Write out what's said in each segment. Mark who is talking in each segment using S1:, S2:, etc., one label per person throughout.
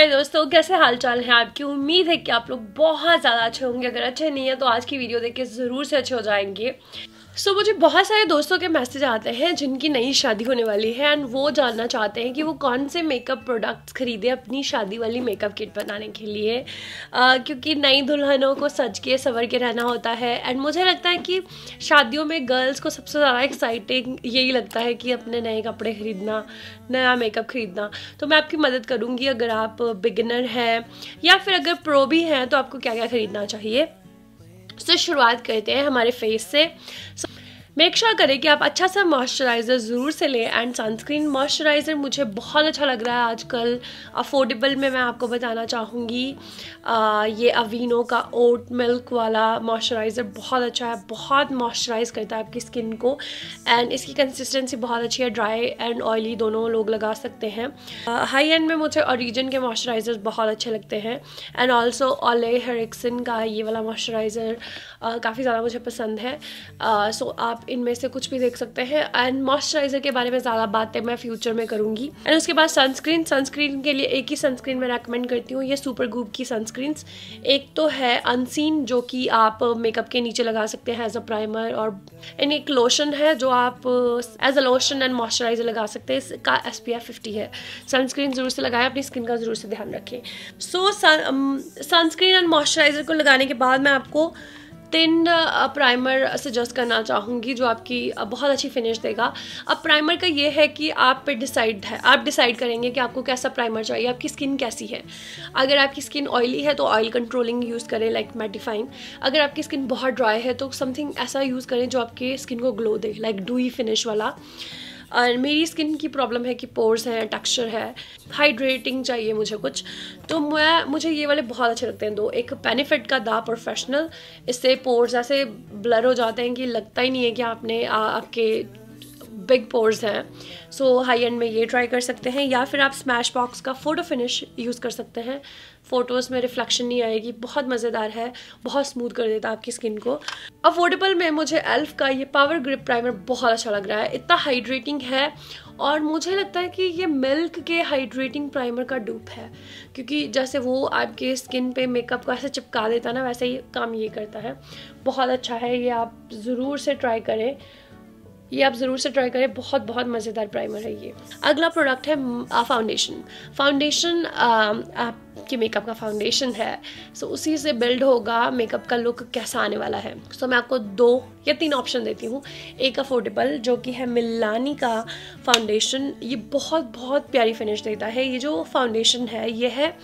S1: नमस्कार दोस्तों कैसे हाल चाल है आपकी उम्मीद है कि आप लोग बहुत ज़्यादा अच्छे होंगे अगर अच्छे नहीं है तो आज की वीडियो देख के ज़रूर से अच्छे हो जाएंगे सो so, मुझे बहुत सारे दोस्तों के मैसेज आते हैं जिनकी नई शादी होने वाली है एंड वो जानना चाहते हैं कि वो कौन से मेकअप प्रोडक्ट्स खरीदे अपनी शादी वाली मेकअप किट बनाने के लिए uh, क्योंकि नई दुल्हनों को सज के संवर के रहना होता है एंड मुझे लगता है कि शादियों में गर्ल्स को सबसे ज़्यादा एक्साइटिंग यही लगता है कि अपने नए कपड़े खरीदना नया मेकअप खरीदना तो मैं आपकी मदद करूँगी अगर आप बिगिनर हैं या फिर अगर प्रो भी हैं तो आपको क्या क्या खरीदना चाहिए तो शुरुआत करते हैं हमारे फेस से so, मेक श्योर sure करें कि आप अच्छा सा मॉइस्चराइज़र ज़रूर से लें एंड सनस्क्रीन मॉइस्चराइज़र मुझे बहुत अच्छा लग रहा है आजकल अफोर्डेबल में मैं आपको बताना चाहूँगी ये अवीनो का ओट मिल्क वाला मॉइस्चराइज़र बहुत अच्छा है बहुत मॉइस्चराइज़ करता है आपकी स्किन को एंड इसकी कंसिस्टेंसी बहुत अच्छी है ड्राई एंड ऑयली दोनों लोग लगा सकते हैं हाई uh, एंड में मुझे ओरिजिन के मॉइस्चराइज़र बहुत अच्छे लगते हैं एंड ऑल्सो ऑले हेरिक्सन का ये वाला मॉइस्चराइज़र uh, काफ़ी ज़्यादा मुझे पसंद है सो uh, so आप इनमें से कुछ भी देख सकते हैं एंड मॉइस्चराइजर के बारे में ज़्यादा बातें मैं फ्यूचर में करूँगी एंड उसके बाद सनस्क्रीन सनस्क्रीन के लिए एक ही सनस्क्रीन मैं रेकमेंड करती हूँ ये सुपर गूप की सनस्क्रीन एक तो है अनसीन जो कि आप मेकअप के नीचे लगा सकते हैं एज अ प्राइमर और एंड एक लोशन है जो आप as a lotion and moisturiser लगा सकते हैं इसका एस पी फिफ्टी है सनस्क्रीन ज़रूर से लगाएं अपनी स्किन का ज़रूर से ध्यान रखें सो सनस्क्रीन एंड मॉइस्चराइजर को लगाने के बाद मैं आपको तिन प्राइमर सजेस्ट करना चाहूँगी जो आपकी बहुत अच्छी फिनिश देगा अब प्राइमर का ये है कि आप पे डिसाइड है आप डिसाइड करेंगे कि आपको कैसा प्राइमर चाहिए आपकी स्किन कैसी है अगर आपकी स्किन ऑयली है तो ऑयल कंट्रोलिंग यूज़ करें लाइक मैडिफाइन अगर आपकी स्किन बहुत ड्राई है तो समथिंग ऐसा यूज़ करें जो आपकी स्किन को ग्लो दे लाइक डूई फिनिश वाला और मेरी स्किन की प्रॉब्लम है कि पोर्स हैं टेक्सचर है हाइड्रेटिंग चाहिए मुझे कुछ तो मैं मुझे ये वाले बहुत अच्छे लगते हैं दो एक बेनिफिट का दा प्रोफेशनल इससे पोर्स ऐसे ब्लर हो जाते हैं कि लगता ही नहीं है कि आपने आ, आपके बिग पोर्स हैं सो हाई एंड में ये ट्राई कर सकते हैं या फिर आप स्मैश बॉक्स का फोटो फिनिश यूज़ कर सकते हैं फ़ोटोज़ में रिफ्लेक्शन नहीं आएगी बहुत मज़ेदार है बहुत स्मूथ कर देता है आपकी स्किन को अफोर्डेबल में मुझे एल्फ का ये पावर ग्रिप प्राइमर बहुत अच्छा लग रहा है इतना हाइड्रेटिंग है और मुझे लगता है कि ये मिल्क के हाइड्रेटिंग प्राइमर का डूप है क्योंकि जैसे वो आपके स्किन पे मेकअप को ऐसे चिपका देता है ना वैसे ही काम ये करता है बहुत अच्छा है ये आप ज़रूर से ट्राई करें ये आप ज़रूर से ट्राई करें बहुत बहुत मज़ेदार प्राइमर है ये अगला प्रोडक्ट है फाउंडेशन फाउंडेशन आपके मेकअप का फाउंडेशन है सो so, उसी से बिल्ड होगा मेकअप का लुक कैसा आने वाला है सो so, मैं आपको दो या तीन ऑप्शन देती हूँ एक अफोर्डेबल जो कि है मिलानी का फाउंडेशन ये बहुत बहुत प्यारी फिनिश देता है ये जो फाउंडेशन है ये है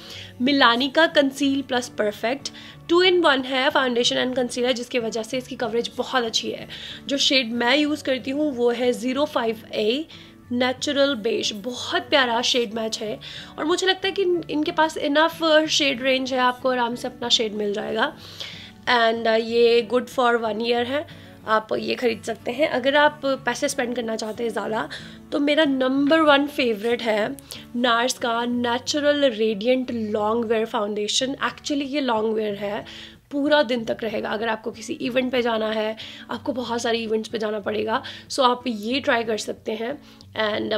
S1: मिलानी का conceal plus perfect two in one है फाउंडेशन एंड कंसीलर जिसकी वजह से इसकी कवरेज बहुत अच्छी है जो शेड मैं यूज़ करती हूँ वो है ज़ीरो फाइव ए नेचुरल बेश बहुत प्यारा शेड मैच है और मुझे लगता है कि इनके पास इनफ शेड रेंज है आपको आराम से अपना शेड मिल जाएगा एंड uh, ये गुड फॉर वन ईयर है आप ये ख़रीद सकते हैं अगर आप पैसे स्पेंड करना चाहते हैं ज़्यादा तो मेरा नंबर वन फेवरेट है नार्स का natural radiant long wear foundation actually ये लॉन्ग वेयर है पूरा दिन तक रहेगा अगर आपको किसी इवेंट पे जाना है आपको बहुत सारे इवेंट्स पे जाना पड़ेगा सो आप ये ट्राई कर सकते हैं एंड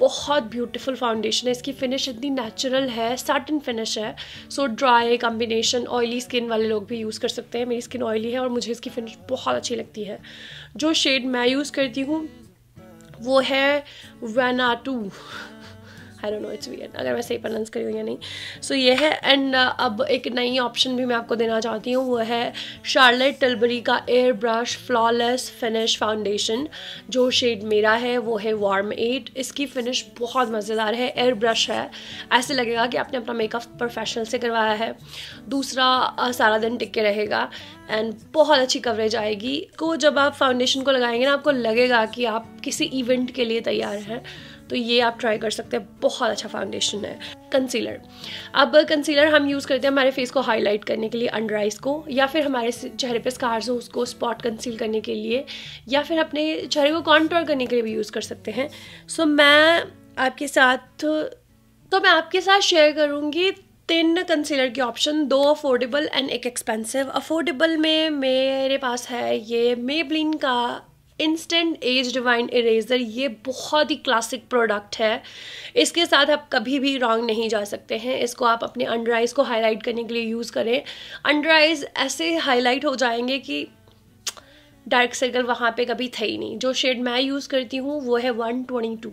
S1: बहुत ब्यूटीफुल फाउंडेशन है इसकी फिनिश इतनी नेचुरल है सर्टन फिनिश है so dry combination oily skin वाले लोग भी यूज़ कर सकते हैं मेरी स्किन ऑयली है और मुझे इसकी फिनिश बहुत अच्छी लगती है जो शेड मैं यूज़ करती हूँ वो है वेनाटू I don't know it's weird अगर मैं सही प्रनाउंस करी हूँ या नहीं सो so, ये है एंड uh, अब एक नई ऑप्शन भी मैं आपको देना चाहती हूँ वो है शार्लेट टलबरी का airbrush flawless finish foundation जो शेड मेरा है वो है वार्म एट इसकी फिनिश बहुत मज़ेदार है एयर ब्रश है ऐसे लगेगा कि आपने अपना मेकअप प्रोफेशनल से करवाया है दूसरा uh, सारा दिन टिक के रहेगा एंड बहुत अच्छी कवरेज आएगी को जब आप फाउंडेशन को लगाएंगे ना आपको लगेगा कि आप किसी इवेंट के लिए तैयार हैं तो ये आप ट्राई कर सकते हैं बहुत अच्छा फाउंडेशन है कंसीलर अब कंसीलर हम यूज़ करते हैं हमारे फेस को हाईलाइट करने के लिए अंडर आइज को या फिर हमारे चेहरे पे स्कार्स हो उसको स्पॉट कंसील करने के लिए या फिर अपने चेहरे को कॉन्ट्रोल करने के लिए भी यूज़ कर सकते हैं सो so, मैं आपके साथ तो मैं आपके साथ शेयर करूँगी तीन कंसीलर के ऑप्शन दो अफोर्डेबल एंड एक एक्सपेंसिव अफोर्डेबल में मेरे पास है ये मेबलिन का इंस्टेंट एज डिवाइन इरेजर ये बहुत ही क्लासिक प्रोडक्ट है इसके साथ आप कभी भी रॉन्ग नहीं जा सकते हैं इसको आप अपने अंडर आइज़ को हाईलाइट करने के लिए यूज़ करें अंडर आइज़ ऐसे हाईलाइट हो जाएंगे कि डार्क सर्कल वहाँ पे कभी थे ही नहीं जो शेड मैं यूज़ करती हूँ वो है one twenty two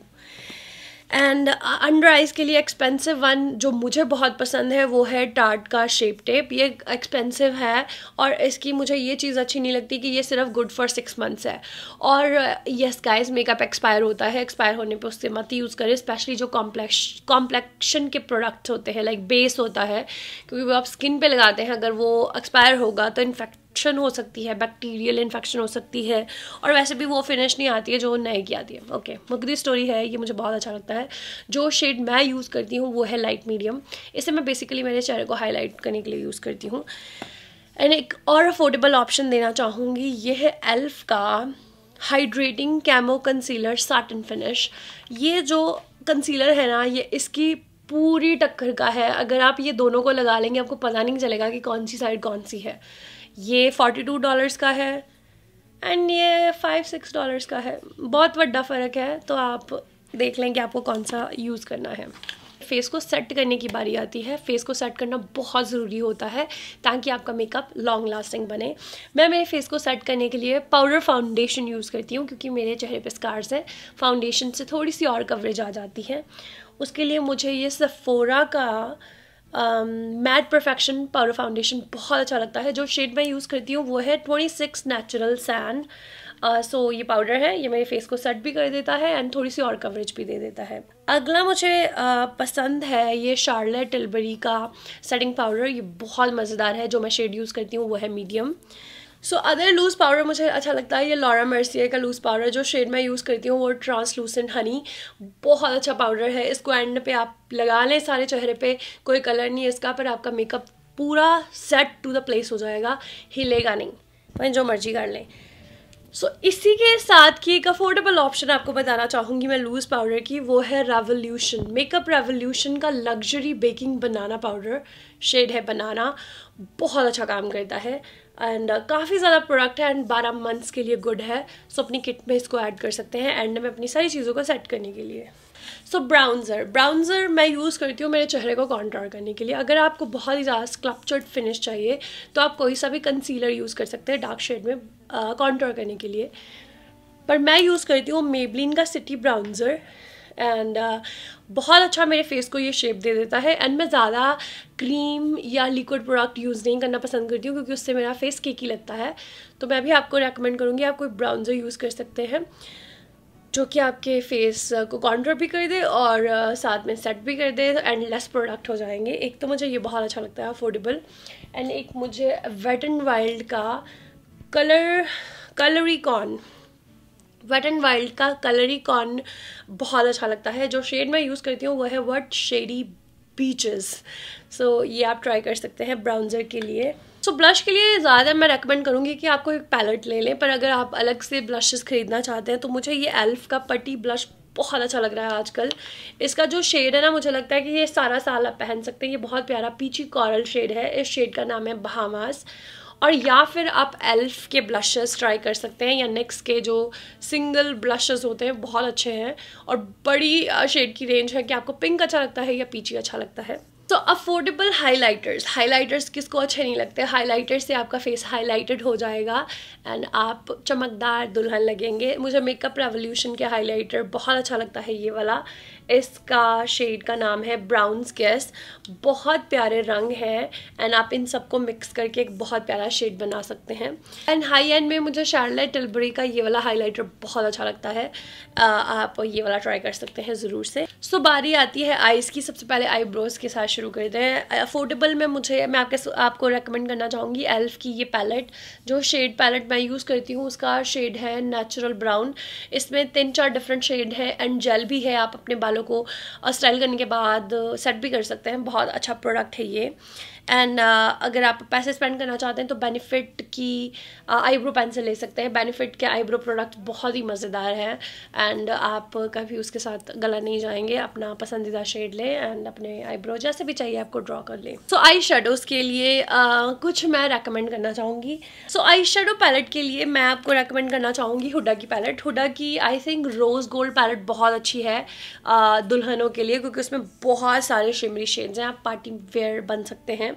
S1: and under eyes के लिए एक्सपेंसिव वन जो मुझे बहुत पसंद है वो है टार्ट का शेप टेप ये एक्सपेंसिव है और इसकी मुझे ये चीज़ अच्छी नहीं लगती कि ये सिर्फ गुड फॉर सिक्स मंथ्स है और यस गाइस मेकअप एक्सपायर होता है एक्सपायर होने पर उससे मत यूज़ करें स्पेशली जो कॉम्प्लेक्श कॉम्प्लेक्शन के प्रोडक्ट्स होते हैं लाइक बेस होता है क्योंकि वो आप स्किन पर लगाते हैं अगर वो एक्सपायर होगा तो इनफेक्ट इन्फेक्शन हो सकती है बैक्टीरियल इन्फेक्शन हो सकती है और वैसे भी वो फिनिश नहीं आती है जो नए की आती है ओके okay, स्टोरी है ये मुझे बहुत अच्छा लगता है जो शेड मैं यूज़ करती हूँ वो है लाइट मीडियम इसे मैं बेसिकली मेरे चेहरे को हाईलाइट करने के लिए यूज़ करती हूँ एंड एक और अफोर्डेबल ऑप्शन देना चाहूँगी ये है एल्फ e का hydrating camo concealer satin finish ये जो कंसीलर है ना ये इसकी पूरी टक्कर का है अगर आप ये दोनों को लगा लेंगे आपको पता नहीं चलेगा कि कौन सी साइड कौन सी है ये फोर्टी टू डॉलर्स का है एंड ये फाइव सिक्स डॉलर्स का है बहुत बड़ा फ़र्क है तो आप देख लें कि आपको कौन सा यूज़ करना है फेस को सेट करने की बारी आती है फेस को सेट करना बहुत ज़रूरी होता है ताकि आपका मेकअप लॉन्ग लास्टिंग बने मैं मेरे फेस को सेट करने के लिए पाउडर फाउंडेशन यूज़ करती हूँ क्योंकि मेरे चेहरे पे स्कार्स हैं फाउंडेशन से थोड़ी सी और कवरेज आ जाती है उसके लिए मुझे ये सफ़ोरा का मैट परफेक्शन पाउडर फाउंडेशन बहुत अच्छा लगता है जो शेड मैं यूज़ करती हूँ वो है twenty six natural sand so ये पाउडर है ये मेरे फेस को सेट भी कर देता है एंड थोड़ी सी और कवरेज भी दे देता है अगला मुझे uh, पसंद है ये शार्लेट टिलबरी का सेटिंग पाउडर ये बहुत मज़ेदार है जो मैं शेड यूज़ करती हूँ वो है medium uh, so other loose powder मुझे अच्छा लगता है ये लॉरा मर्सी का लूज़ पाउडर जो शेड मैं यूज़ करती हूँ वो ट्रांसलूसेंट हनी बहुत अच्छा पाउडर है इसको एंड पे आप लगा लें सारे चेहरे पे कोई कलर नहीं है इसका पर आपका मेकअप पूरा सेट टू द प्लेस हो जाएगा हिलेगा नहीं मैं जो मर्जी कर लें सो so, इसी के साथ की एक अफोर्डेबल ऑप्शन आपको बताना चाहूँगी मैं लूज़ पाउडर की वो है रेवोल्यूशन मेकअप रेवोल्यूशन का luxury baking banana powder shade है बनाना बहुत अच्छा काम करता है एंड uh, काफ़ी ज़्यादा प्रोडक्ट है एंड बारह मंथ्स के लिए गुड है सो so, अपनी किट में इसको ऐड कर सकते हैं एंड में अपनी सारी चीज़ों को सेट करने के लिए सो ब्राउन्ज़र ब्राउन्ज़र मैं यूज़ करती हूँ मेरे चेहरे को कॉन्ट्रोल करने के लिए अगर आपको बहुत ही ज़्यादा स्क्लप्चर्ड फिनिश चाहिए तो आप कोई सा भी कंसीलर यूज़ कर सकते हैं डार्क शेड में कॉन्ट्रोल uh, करने के लिए पर मैं यूज़ करती हूँ मेबलिन का सिटी ब्राउन्ज़र एंड uh, बहुत अच्छा मेरे फेस को ये शेप दे देता है एंड मैं ज़्यादा क्रीम या लिक्विड प्रोडक्ट यूज़ नहीं करना पसंद करती हूँ क्योंकि उससे मेरा फेस केकी लगता है तो मैं भी आपको रेकमेंड करूँगी आप कोई ब्राउन्जर यूज़ कर सकते हैं जो कि आपके फेस uh, को कॉन्ट्र भी कर दे और uh, साथ में सेट भी कर दे एंड लेस प्रोडक्ट हो जाएंगे एक तो मुझे ये बहुत अच्छा लगता है अफोर्डेबल एंड एक मुझे वेट एंड वाइल्ड का colour colour icon wet and wild का कलरी कॉर्न बहुत अच्छा लगता है जो शेड मैं यूज़ करती हूँ वो है वट शेडी पीचेस सो ये आप ट्राई कर सकते हैं ब्राउन्जर के लिए सो so, ब्लश के लिए ज़्यादा मैं रेकमेंड करूँगी कि आपको एक पैलेट ले लें पर अगर आप अलग से ब्लशेस ख़रीदना चाहते हैं तो मुझे ये एल्फ़ का पट्टी ब्लश बहुत अच्छा लग रहा है आजकल इसका जो शेड है ना मुझे लगता है कि ये सारा साल आप पहन सकते हैं ये बहुत प्यारा पीची कॉरल शेड है इस शेड का नाम है बहामास और या फिर आप एल्फ के ब्लशेस ट्राई कर सकते हैं या नेक्स्ट के जो सिंगल ब्लशेस होते हैं बहुत अच्छे हैं और बड़ी शेड की रेंज है कि आपको पिंक अच्छा लगता है या पीची अच्छा लगता है तो अफोर्डेबल हाइलाइटर्स हाइलाइटर्स किसको अच्छे नहीं लगते हाइलाइटर्स से आपका फेस हाइलाइटेड हो जाएगा एंड आप चमकदार दुल्हन लगेंगे मुझे मेकअप रेवोल्यूशन के हाइलाइटर बहुत अच्छा लगता है ये वाला इसका शेड का नाम है ब्राउन स्केस बहुत प्यारे रंग हैं एंड आप इन सबको मिक्स करके एक बहुत प्यारा शेड बना सकते हैं एंड हाई एंड में मुझे शार्लेट टिलबरी का ये वाला हाइलाइटर बहुत अच्छा लगता है uh, आप ये वाला ट्राई कर सकते हैं ज़रूर से सो so, बारी आती है आइज़ की सबसे पहले आईब्रोज़ के साथ शुरू करते हैं अफोर्डेबल में मुझे मैं आपके आपको रिकमेंड करना चाहूँगी एल्फ की ये पैलेट जो शेड पैलेट मैं यूज़ करती हूँ उसका शेड है नेचुरल ब्राउन इसमें तीन चार डिफरेंट शेड है एंड जेल भी है आप अपने बालों बालों को स्टाइल करने के बाद सेट भी कर सकते हैं बहुत अच्छा प्रोडक्ट है ये एंड uh, अगर आप पैसे स्पेंड करना चाहते हैं तो बेनिफिट की आईब्रो uh, पेंसिल ले सकते हैं बेनिफिट के आईब्रो प्रोडक्ट बहुत ही मज़ेदार हैं एंड आप कभी उसके साथ गला नहीं जाएंगे अपना पसंदीदा शेड लें एंड अपने आईब्रो जैसे भी चाहिए आपको ड्रॉ कर लें सो आई शेडोज़ के लिए uh, कुछ मैं रेकमेंड करना चाहूँगी सो आई शेडो पैलेट के लिए मैं आपको रेकमेंड करना चाहूँगी हुडा की पैलेट हुडा की I think rose gold palette बहुत अच्छी है uh, दुल्हनों के लिए क्योंकि उसमें बहुत सारे शिमरी शेड्स हैं आप पार्टी वेयर बन सकते हैं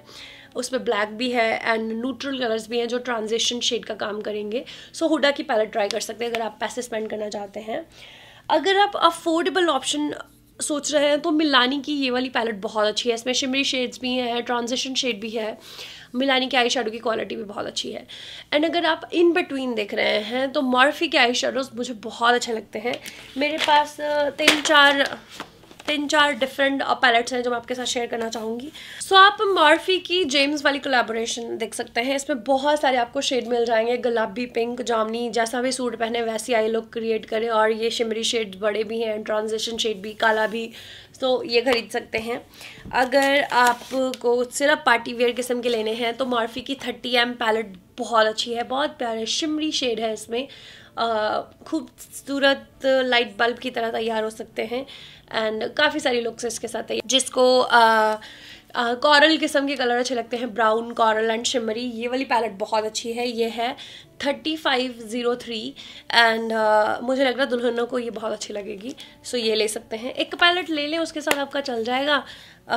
S1: उसमें ब्लैक भी है एंड न्यूट्रल कलर्स भी हैं जो ट्रांजिशन शेड का काम करेंगे सो so, हुडा की पैलेट ट्राई कर सकते हैं अगर आप पैसे स्पेंड करना चाहते हैं अगर आप अफोर्डेबल ऑप्शन सोच रहे हैं तो मिलानी की ये वाली पैलेट बहुत अच्छी है इसमें शिमरी शेड्स भी हैं ट्रांजिशन शेड भी है मिलानी के आई शेडो की क्वालिटी भी बहुत अच्छी है एंड अगर आप इन बिटवीन देख रहे हैं तो मर्फी के आई शेडोज़ मुझे बहुत अच्छे लगते हैं मेरे पास तीन चार तीन चार डिफरेंट पैलेट्स हैं जो मैं आपके साथ शेयर करना चाहूँगी सो so, आप मॉर्फी की जेम्स वाली कोलेबोरेशन देख सकते हैं इसमें बहुत सारे आपको शेड मिल जाएंगे गुलाबी पिंक जामनी जैसा भी सूट पहने वैसी आई लुक क्रिएट करें और ये शिमरी शेड बड़े भी हैं ट्रांजिशन शेड भी काला भी तो ये ख़रीद सकते हैं अगर आपको सिर्फ पार्टी वेयर किस्म के लेने हैं तो मॉर्फी की थर्टी एम पैलेट बहुत अच्छी है बहुत प्यारे शिमरी शेड है इसमें खूबसूरत लाइट बल्ब की तरह तैयार हो सकते हैं एंड काफ़ी सारी लुक्स तो इसके साथ है जिसको कॉरल किस्म के कलर अच्छे लगते हैं ब्राउन कॉरल एंड शिमरी ये वाली पैलेट बहुत अच्छी है ये है thirty five zero three and मुझे लग रहा है दुल्हनों को ये बहुत अच्छी लगेगी सो so, ये ले सकते हैं एक पैलेट ले लें उसके साथ आपका चल जाएगा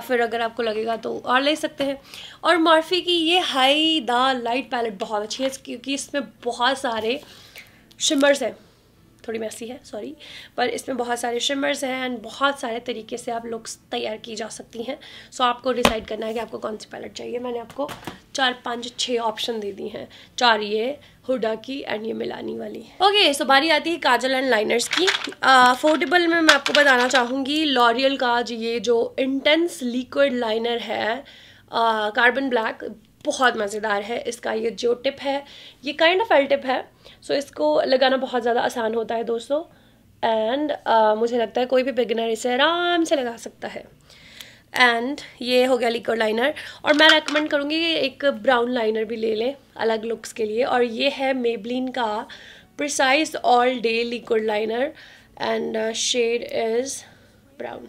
S1: फिर अगर आपको लगेगा तो और ले सकते हैं और मॉर्फी की ये हाई द लाइट पैलेट बहुत अच्छी है क्योंकि इसमें बहुत सारे शिमर्स हैं थोड़ी मैसी है सॉरी पर इसमें बहुत सारे शिमर्स हैं एंड बहुत सारे तरीके से आप लुक्स तैयार की जा सकती हैं सो so, आपको डिसाइड करना है कि आपको कौन सी पैलेट चाहिए मैंने आपको चार पाँच छः ऑप्शन दे दी हैं चार ये हुडा की एंड ये मिलानी वाली ओके okay, सो so बारी आती है काजल एंड लाइनर्स की अफोर्डेबल uh, में मैं आपको बताना चाहूँगी लॉरियल का ये जो इंटेंस लिक्विड लाइनर है कार्बन uh, ब्लैक बहुत मज़ेदार है इसका ये जो टिप है ये काइंड ऑफ एल टिप है सो so, इसको लगाना बहुत ज़्यादा आसान होता है दोस्तों एंड uh, मुझे लगता है कोई भी बिगनर इसे आराम से लगा सकता है एंड ये हो गया लिक्विड लाइनर और मैं रेकमेंड करूँगी कि एक ब्राउन लाइनर भी ले लें अलग लुक्स के लिए और ये है मेबलिन का precise all day liquid liner and shade is brown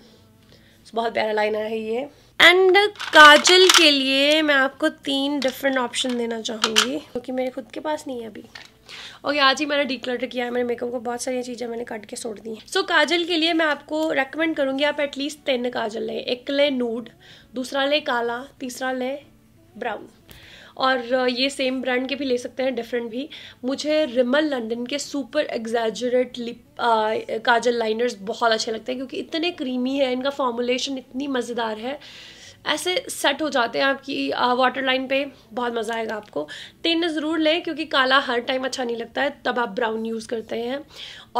S1: बहुत प्यारा लाइनर है ये एंड काजल के लिए मैं आपको तीन डिफरेंट ऑप्शन देना चाहूँगी क्योंकि मेरे खुद के पास नहीं है अभी ओके okay, आज ही मैंने डिक्लर किया है मेरे मेकअप को बहुत सारी चीज़ें मैंने कट के छोड़ दी हैं सो so, काजल के लिए मैं आपको रेकमेंड करूँगी आप एटलीस्ट तीन काजल लें एक लें नूड दूसरा लें काला तीसरा लें ब्राउन और ये सेम ब्रांड के भी ले सकते हैं डिफरेंट भी मुझे रिमल लंदन के super exaggerate lip kajal liners बहुत अच्छे लगते हैं क्योंकि इतने क्रीमी है इनका फॉर्मुलेशन इतनी मज़ेदार है ऐसे सेट हो जाते हैं आपकी वाटर लाइन पर बहुत मज़ा आएगा आपको तीन ज़रूर लें क्योंकि काला हर टाइम अच्छा नहीं लगता है तब आप ब्राउन यूज़ करते हैं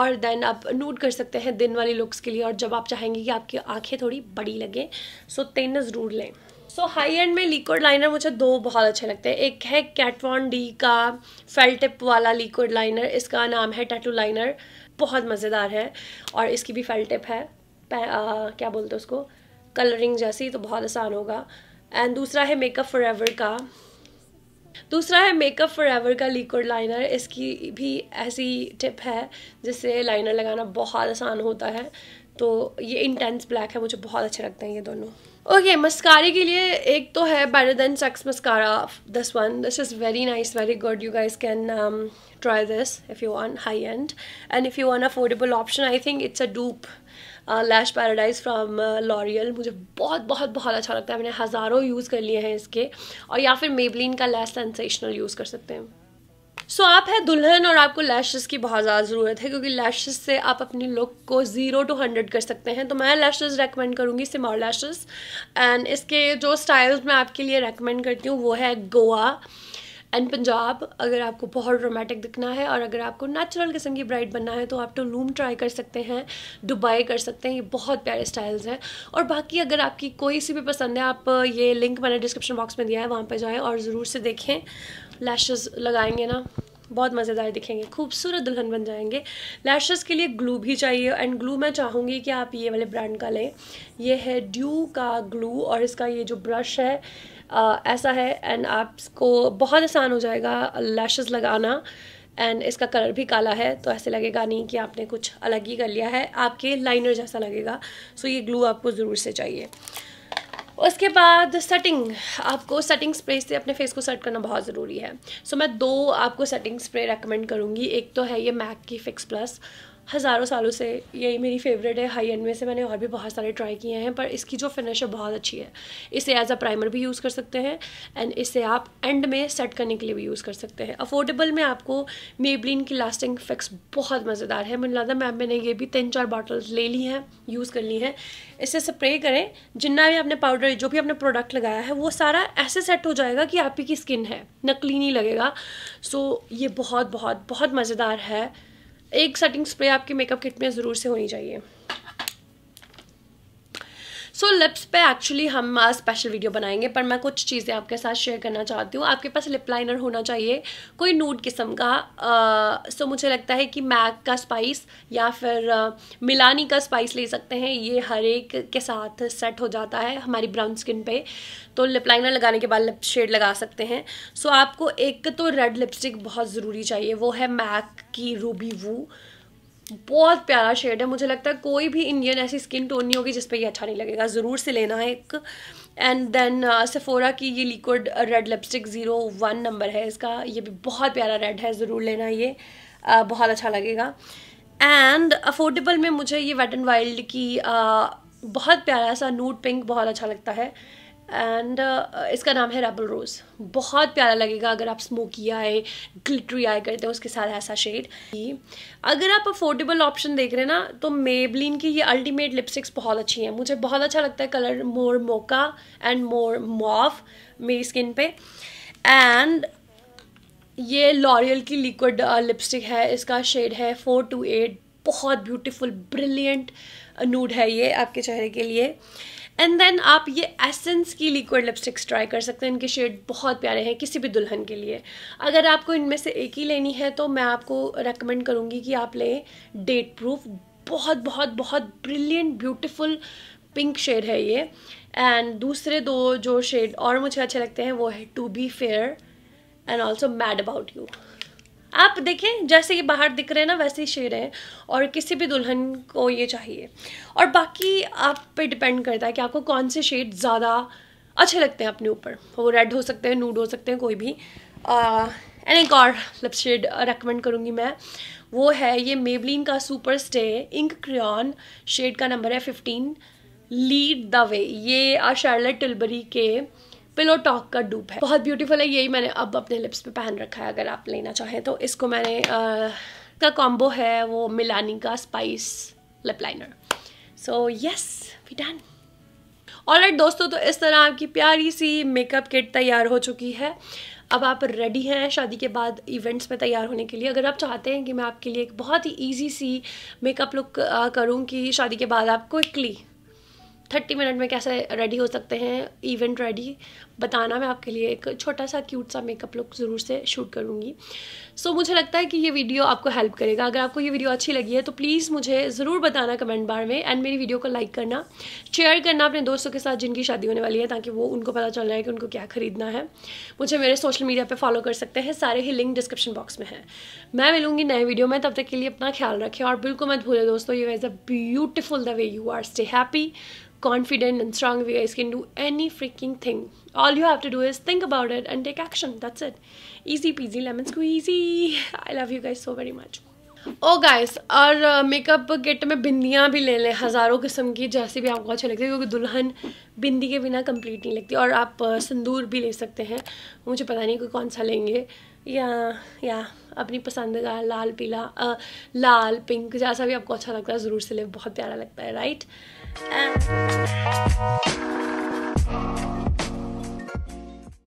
S1: और देन आप नोट कर सकते हैं दिन वाली लुक्स के लिए और जब आप चाहेंगे कि आपकी आंखें थोड़ी बड़ी लगें सो टिन ज़रूर लें सो हाई एंड में लिक्विड लाइनर मुझे दो बहुत अच्छे लगते हैं एक है कैटवॉन डी का फेल टिप वाला लिक्विड लाइनर इसका नाम है टैटू लाइनर बहुत मज़ेदार है और इसकी भी फेल टिप है आ, क्या बोलते हैं उसको कलरिंग जैसी तो बहुत आसान होगा एंड दूसरा है मेकअप फॉर का दूसरा है मेकअप फॉर का लिक्विड लाइनर इसकी भी ऐसी टिप है जिससे लाइनर लगाना बहुत आसान होता है तो ये इंटेंस ब्लैक है मुझे बहुत अच्छे लगते हैं ये दोनों ओके मस्कारे के लिए एक तो है better than sex mascara this one this is very nice very good you guys can try this if you want high end and if you want affordable option I think it's a dupe lash paradise from L'Oreal मुझे बहुत बहुत बहुत अच्छा लगता है मैंने हज़ारों use कर लिए हैं इसके और या फिर मेबलिन का लेस सेंसेशनल यूज़ कर सकते हैं सो so, आप है दुल्हन और आपको लैशेस की बहुत ज़्यादा ज़रूरत है क्योंकि लैशेस से आप अपने लुक को ज़ीरो टू हंड्रेड कर सकते हैं तो मैं लैशेस रेकमेंड करूँगी सिमार लैशेस एंड इसके जो स्टाइल्स मैं आपके लिए रेकमेंड करती हूँ वो है गोवा एंड पंजाब अगर आपको बहुत रोमांटिक दिखना है और अगर आपको नेचुरल किस्म की ब्राइड बनना है तो आप लूम तो ट्राई कर सकते हैं दुबई कर सकते हैं ये बहुत प्यारे स्टाइल्स हैं और बाकी अगर आपकी कोई सी भी पसंद है आप ये लिंक मैंने डिस्क्रिप्शन बॉक्स में दिया है वहाँ पर जाएँ और ज़रूर से देखें लैशेज़ लगाएंगे ना बहुत मज़ेदार दिखेंगे खूबसूरत दुल्हन बन जाएंगे लैशेस के लिए ग्लू भी चाहिए एंड ग्लू मैं चाहूँगी कि आप ये वाले ब्रांड का लें ये है ड्यू का ग्लू और इसका ये जो ब्रश है ऐसा है एंड आपको बहुत आसान हो जाएगा लैशेस लगाना एंड इसका कलर भी काला है तो ऐसे लगेगा नहीं कि आपने कुछ अलग ही कर लिया है आपके लाइनर जैसा लगेगा सो ये ग्लू आपको ज़रूर से चाहिए उसके बाद सेटिंग आपको सेटिंग स्प्रे से अपने फेस को सेट करना बहुत ज़रूरी है सो so, मैं दो आपको सेटिंग स्प्रे रेकमेंड करूँगी एक तो है ये मैक की फिक्स प्लस हज़ारों सालों से यही मेरी फेवरेट है हाई एंड में से मैंने और भी बहुत सारे ट्राई किए हैं पर इसकी जो फिनिश है बहुत अच्छी है इसे एज अ प्राइमर भी यूज़ कर सकते हैं एंड इसे आप एंड में सेट करने के लिए भी यूज़ कर सकते हैं अफोर्डेबल में आपको मेबलिन की लास्टिंग इफेक्ट्स बहुत मज़ेदार है मुझे लगता मैम मैंने ये भी तीन चार बॉटल्स ले ली हैं यूज़ कर ली हैं इसे स्प्रे करें जितना भी आपने पाउडर जो भी आपने प्रोडक्ट लगाया है वो सारा ऐसे सेट हो जाएगा कि आप ही की स्किन है नकली नहीं लगेगा सो so, ये बहुत बहुत बहुत मज़ेदार है एक सेटिंग स्प्रे आपकी मेकअप किट में ज़रूर से होनी चाहिए सो so, लिप्स पे एक्चुअली हम स्पेशल uh, वीडियो बनाएंगे पर मैं कुछ चीज़ें आपके साथ शेयर करना चाहती हूँ आपके पास लिप लाइनर होना चाहिए कोई नूड किस्म का सो uh, so, मुझे लगता है कि मैक का स्पाइस या फिर uh, मिलानी का स्पाइस ले सकते हैं ये हर एक के साथ सेट हो जाता है हमारी ब्राउन स्किन पे तो लिप लाइनर लगाने के बाद लिप शेड लगा सकते हैं सो so, आपको एक तो रेड लिपस्टिक बहुत ज़रूरी चाहिए वो है मैक की रूबी वू बहुत प्यारा शेड है मुझे लगता है कोई भी इंडियन ऐसी स्किन टोन नहीं होगी जिस पर ये अच्छा नहीं लगेगा ज़रूर से लेना है एक एंड देन सेफोरा की ये liquid red lipstick zero one number है इसका ये भी बहुत प्यारा रेड है ज़रूर लेना ये आ, uh, बहुत अच्छा लगेगा एंड अफोर्डेबल में मुझे ये वेट एंड वाइल्ड की आ, uh, बहुत प्यारा सा नूट पिंक बहुत अच्छा लगता है एंड uh, इसका नाम है रबल रोज़ बहुत प्यारा लगेगा अगर आप स्मोकी आए ग्लिटरी आए करते हो उसके साथ ऐसा शेड अगर आप अफोर्डेबल ऑप्शन देख रहे हैं ना तो मेबलिन की ये अल्टीमेट लिपस्टिक्स बहुत अच्छी हैं मुझे बहुत अच्छा लगता है colour more mocha and more mauve मेरी स्किन पे एंड ये लॉरियल की लिक्विड लिपस्टिक uh, है इसका शेड है फोर टू एट बहुत ब्यूटीफुल ब्रिलियंट नूड है ये आपके चेहरे के लिए एंड देन आप ये एसेंस की लिक्विड लिपस्टिक्स ट्राई कर सकते हैं इनके शेड बहुत प्यारे हैं किसी भी दुल्हन के लिए अगर आपको इनमें से एक ही लेनी है तो मैं आपको रेकमेंड करूँगी कि आप लें डेट प्रूफ बहुत बहुत बहुत ब्रिलियंट ब्यूटिफुल पिंक शेड है ये एंड दूसरे दो जो शेड और मुझे अच्छे लगते हैं वो है to be fair and also mad about you आप देखें जैसे ये बाहर दिख रहे हैं ना वैसे ही शेड है और किसी भी दुल्हन को ये चाहिए और बाकी आप पे डिपेंड करता है कि आपको कौन से शेड ज़्यादा अच्छे लगते हैं अपने ऊपर वो रेड हो सकते हैं नूड हो सकते हैं कोई भी एंड एक और लिप मतलब शेड रेकमेंड करूँगी मैं वो है ये मेबलिन का super stay ink crayon shade का नंबर है फिफ्टीन लीड द वे ये शार्लेट टिल्बरी के पिलो टॉक का डूप है बहुत ब्यूटीफुल है यही मैंने अब अपने लिप्स पे पहन रखा है अगर आप लेना चाहें तो इसको मैंने आ, का कॉम्बो है वो मिलानी का spice lip liner so yes we done right दोस्तों तो इस तरह आपकी प्यारी सी मेकअप किट तैयार हो चुकी है अब आप रेडी हैं शादी के बाद इवेंट्स में तैयार होने के लिए अगर आप चाहते हैं कि मैं आपके लिए एक बहुत ही ईजी सी मेकअप लुक करूं कि शादी के बाद आप क्विकली थर्टी मिनट में कैसे रेडी हो सकते हैं इवेंट रेडी बताना मैं आपके लिए एक छोटा सा क्यूट सा मेकअप लुक ज़रूर से शूट करूँगी सो so, मुझे लगता है कि ये वीडियो आपको हेल्प करेगा अगर आपको ये वीडियो अच्छी लगी है तो प्लीज़ मुझे ज़रूर बताना कमेंट बार में एंड मेरी वीडियो को लाइक करना शेयर करना अपने दोस्तों के साथ जिनकी शादी होने वाली है ताकि वो उनको पता चल रहा है कि उनको क्या खरीदना है मुझे मेरे सोशल मीडिया पर फॉलो कर सकते हैं सारे ही लिंक डिस्क्रिप्शन बॉक्स में है मैं मिलूंगी नए वीडियो में तब तक के लिए अपना ख्याल रखें और बिल्कुल मत भूलें दोस्तों you as a beautiful the way you are stay happy confident and strong way you guys can do any freaking thing All you have to do is think about it and take action. That's it. Easy peasy lemon squeezy. I love you guys so very much. Oh guys और makeup kit में बिंदियाँ भी ले लें हज़ारों किस्म की जैसी भी आपको अच्छी लगती है क्योंकि दुल्हन बिंदी के बिना कंप्लीट नहीं लगती और आप uh, सिंदूर भी ले सकते हैं मुझे पता नहीं कोई कौन सा लेंगे या या अपनी पसंद का लाल पीला आ, uh, लाल पिंक जैसा भी आपको अच्छा लगता है ज़रूर से ले बहुत प्यारा लगता है राइट And...